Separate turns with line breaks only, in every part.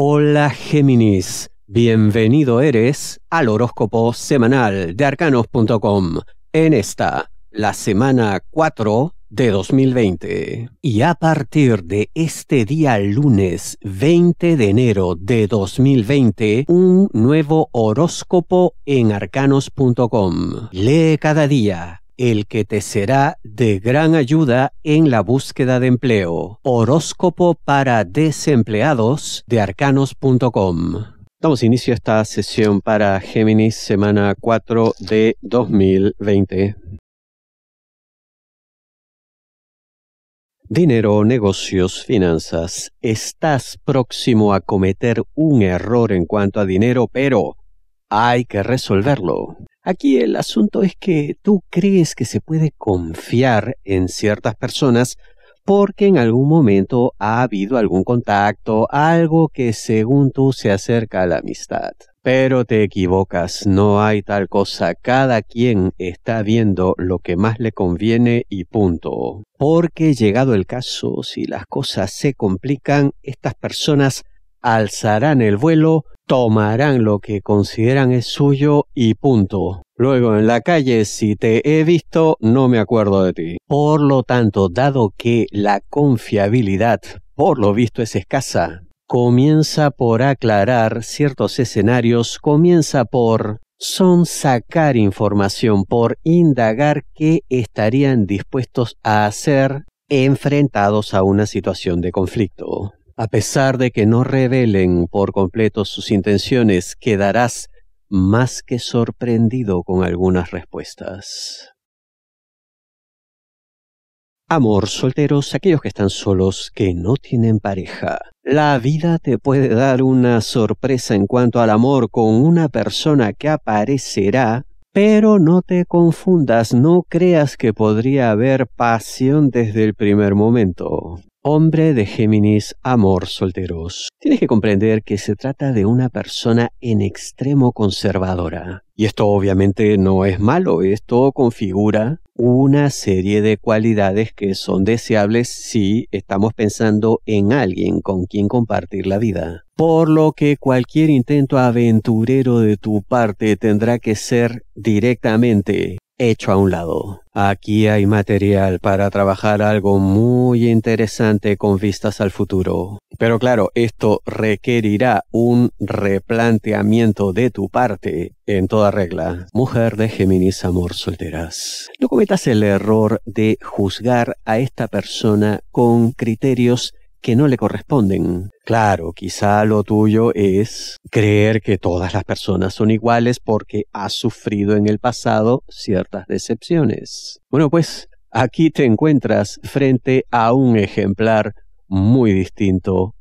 Hola Géminis, bienvenido eres al horóscopo semanal de arcanos.com en esta, la semana 4 de 2020. Y a partir de este día lunes 20 de enero de 2020, un nuevo horóscopo en arcanos.com. Lee cada día el que te será de gran ayuda en la búsqueda de empleo. Horóscopo para desempleados de arcanos.com. Damos inicio a esta sesión para Géminis, semana 4 de 2020. Dinero, negocios, finanzas. Estás próximo a cometer un error en cuanto a dinero, pero hay que resolverlo. Aquí el asunto es que tú crees que se puede confiar en ciertas personas porque en algún momento ha habido algún contacto, algo que según tú se acerca a la amistad. Pero te equivocas, no hay tal cosa, cada quien está viendo lo que más le conviene y punto. Porque llegado el caso, si las cosas se complican, estas personas alzarán el vuelo, tomarán lo que consideran es suyo y punto. Luego en la calle, si te he visto, no me acuerdo de ti. Por lo tanto, dado que la confiabilidad, por lo visto, es escasa, comienza por aclarar ciertos escenarios, comienza por son sacar información, por indagar qué estarían dispuestos a hacer enfrentados a una situación de conflicto a pesar de que no revelen por completo sus intenciones, quedarás más que sorprendido con algunas respuestas. Amor, solteros, aquellos que están solos, que no tienen pareja. La vida te puede dar una sorpresa en cuanto al amor con una persona que aparecerá, pero no te confundas, no creas que podría haber pasión desde el primer momento. Hombre de Géminis, amor solteros. Tienes que comprender que se trata de una persona en extremo conservadora. Y esto obviamente no es malo, esto configura una serie de cualidades que son deseables si estamos pensando en alguien con quien compartir la vida. Por lo que cualquier intento aventurero de tu parte tendrá que ser directamente hecho a un lado. Aquí hay material para trabajar algo muy interesante con vistas al futuro. Pero claro, esto requerirá un replanteamiento de tu parte en toda regla. Mujer de Géminis, amor solteras. No cometas el error de juzgar a esta persona con criterios que no le corresponden. Claro, quizá lo tuyo es creer que todas las personas son iguales porque has sufrido en el pasado ciertas decepciones. Bueno, pues aquí te encuentras frente a un ejemplar muy distinto,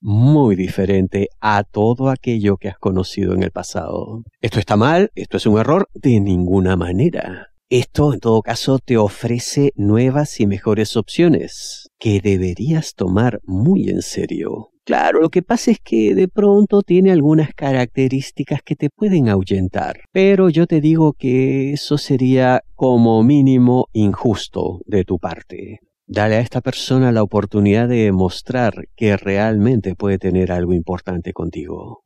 muy diferente a todo aquello que has conocido en el pasado. Esto está mal, esto es un error, de ninguna manera. Esto, en todo caso, te ofrece nuevas y mejores opciones que deberías tomar muy en serio. Claro, lo que pasa es que de pronto tiene algunas características que te pueden ahuyentar, pero yo te digo que eso sería como mínimo injusto de tu parte. Dale a esta persona la oportunidad de mostrar que realmente puede tener algo importante contigo.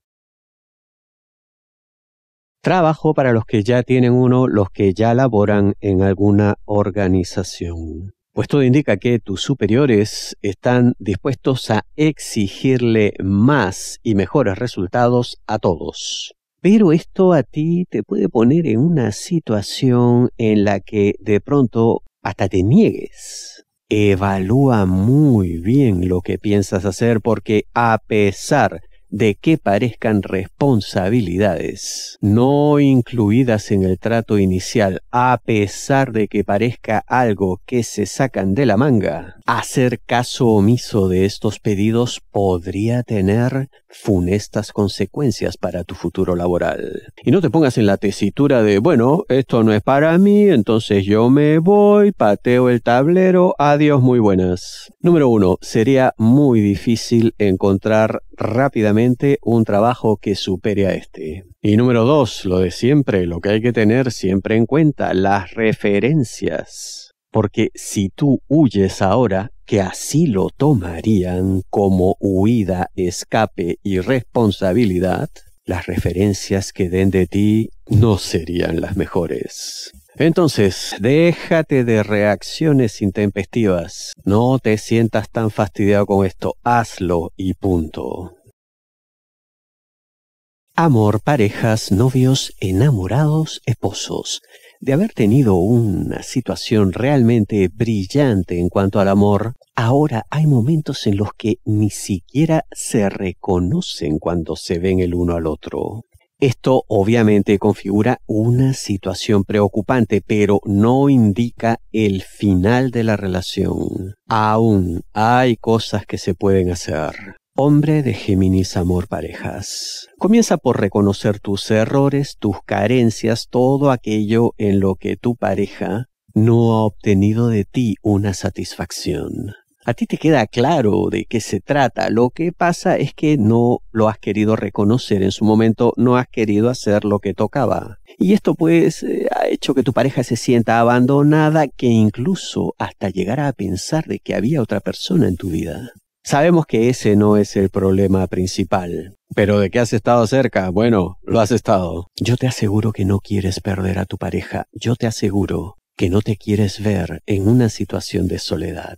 Trabajo para los que ya tienen uno, los que ya laboran en alguna organización. Pues todo indica que tus superiores están dispuestos a exigirle más y mejores resultados a todos. Pero esto a ti te puede poner en una situación en la que de pronto hasta te niegues. Evalúa muy bien lo que piensas hacer porque a pesar de que parezcan responsabilidades no incluidas en el trato inicial, a pesar de que parezca algo que se sacan de la manga, hacer caso omiso de estos pedidos podría tener funestas consecuencias para tu futuro laboral. Y no te pongas en la tesitura de, bueno, esto no es para mí, entonces yo me voy, pateo el tablero, adiós, muy buenas. Número uno, sería muy difícil encontrar rápidamente un trabajo que supere a este. Y número dos, lo de siempre, lo que hay que tener siempre en cuenta, las referencias. Porque si tú huyes ahora, que así lo tomarían como huida, escape y responsabilidad, las referencias que den de ti no serían las mejores. Entonces, déjate de reacciones intempestivas. No te sientas tan fastidiado con esto. Hazlo y punto. Amor, parejas, novios, enamorados, esposos. De haber tenido una situación realmente brillante en cuanto al amor, ahora hay momentos en los que ni siquiera se reconocen cuando se ven el uno al otro. Esto obviamente configura una situación preocupante, pero no indica el final de la relación. Aún hay cosas que se pueden hacer. Hombre de Géminis Amor Parejas. Comienza por reconocer tus errores, tus carencias, todo aquello en lo que tu pareja no ha obtenido de ti una satisfacción a ti te queda claro de qué se trata. Lo que pasa es que no lo has querido reconocer en su momento, no has querido hacer lo que tocaba. Y esto pues eh, ha hecho que tu pareja se sienta abandonada, que incluso hasta llegara a pensar de que había otra persona en tu vida. Sabemos que ese no es el problema principal. Pero de qué has estado cerca, bueno, lo has estado. Yo te aseguro que no quieres perder a tu pareja. Yo te aseguro que no te quieres ver en una situación de soledad.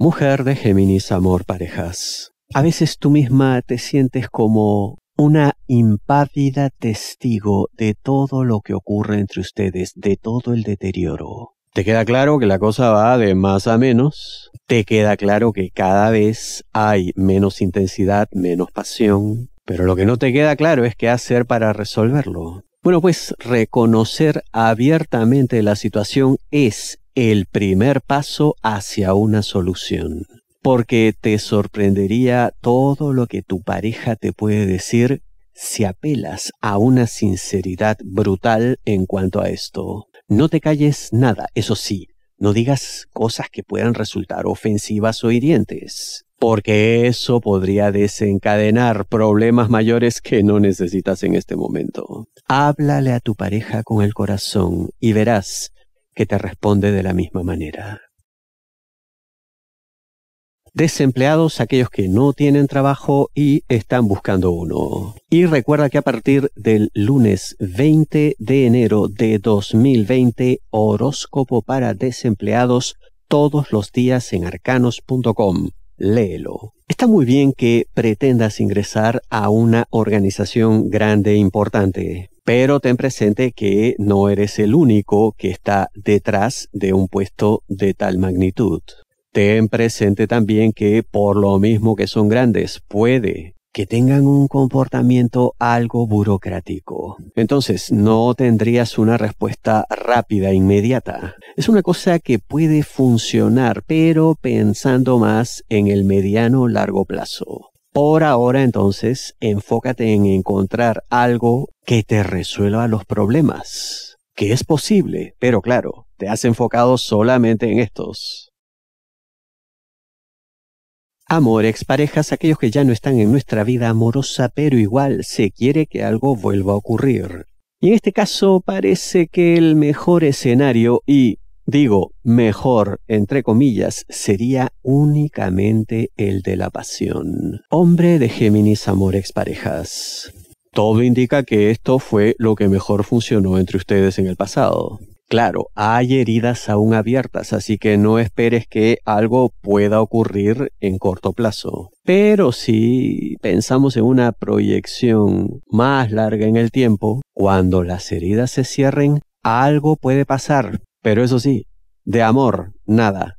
Mujer de Géminis, amor, parejas. A veces tú misma te sientes como una impávida testigo de todo lo que ocurre entre ustedes, de todo el deterioro. Te queda claro que la cosa va de más a menos, te queda claro que cada vez hay menos intensidad, menos pasión, pero lo que no te queda claro es qué hacer para resolverlo. Bueno, pues reconocer abiertamente la situación es el primer paso hacia una solución, porque te sorprendería todo lo que tu pareja te puede decir si apelas a una sinceridad brutal en cuanto a esto. No te calles nada, eso sí, no digas cosas que puedan resultar ofensivas o hirientes, porque eso podría desencadenar problemas mayores que no necesitas en este momento. Háblale a tu pareja con el corazón y verás que te responde de la misma manera. Desempleados, aquellos que no tienen trabajo y están buscando uno. Y recuerda que a partir del lunes 20 de enero de 2020, horóscopo para desempleados todos los días en arcanos.com. Léelo. Está muy bien que pretendas ingresar a una organización grande e importante, pero ten presente que no eres el único que está detrás de un puesto de tal magnitud. Ten presente también que por lo mismo que son grandes, puede que tengan un comportamiento algo burocrático. Entonces, no tendrías una respuesta rápida, e inmediata. Es una cosa que puede funcionar, pero pensando más en el mediano largo plazo. Por ahora, entonces, enfócate en encontrar algo que te resuelva los problemas, que es posible, pero claro, te has enfocado solamente en estos. Amor, parejas, aquellos que ya no están en nuestra vida amorosa, pero igual se quiere que algo vuelva a ocurrir. Y en este caso parece que el mejor escenario, y digo mejor, entre comillas, sería únicamente el de la pasión. Hombre de Géminis, amor, parejas... Todo indica que esto fue lo que mejor funcionó entre ustedes en el pasado. Claro, hay heridas aún abiertas, así que no esperes que algo pueda ocurrir en corto plazo. Pero si pensamos en una proyección más larga en el tiempo, cuando las heridas se cierren, algo puede pasar. Pero eso sí, de amor, nada.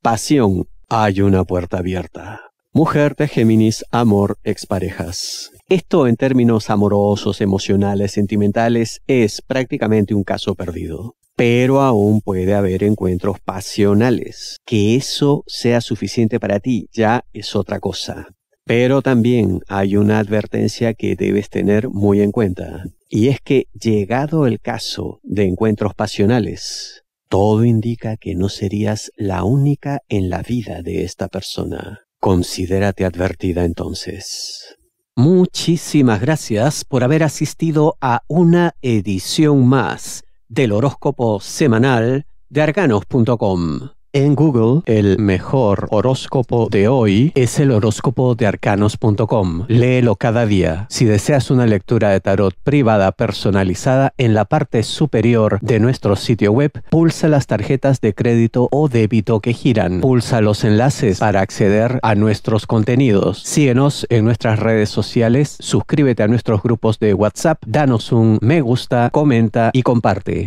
Pasión, hay una puerta abierta. Mujer de Géminis, amor, exparejas. Esto en términos amorosos, emocionales, sentimentales, es prácticamente un caso perdido. Pero aún puede haber encuentros pasionales. Que eso sea suficiente para ti ya es otra cosa. Pero también hay una advertencia que debes tener muy en cuenta. Y es que llegado el caso de encuentros pasionales, todo indica que no serías la única en la vida de esta persona. Considérate advertida entonces. Muchísimas gracias por haber asistido a una edición más del horóscopo semanal de arganos.com. En Google, el mejor horóscopo de hoy es el horóscopo de arcanos.com. Léelo cada día. Si deseas una lectura de tarot privada personalizada en la parte superior de nuestro sitio web, pulsa las tarjetas de crédito o débito que giran. Pulsa los enlaces para acceder a nuestros contenidos. Síguenos en nuestras redes sociales, suscríbete a nuestros grupos de WhatsApp, danos un me gusta, comenta y comparte.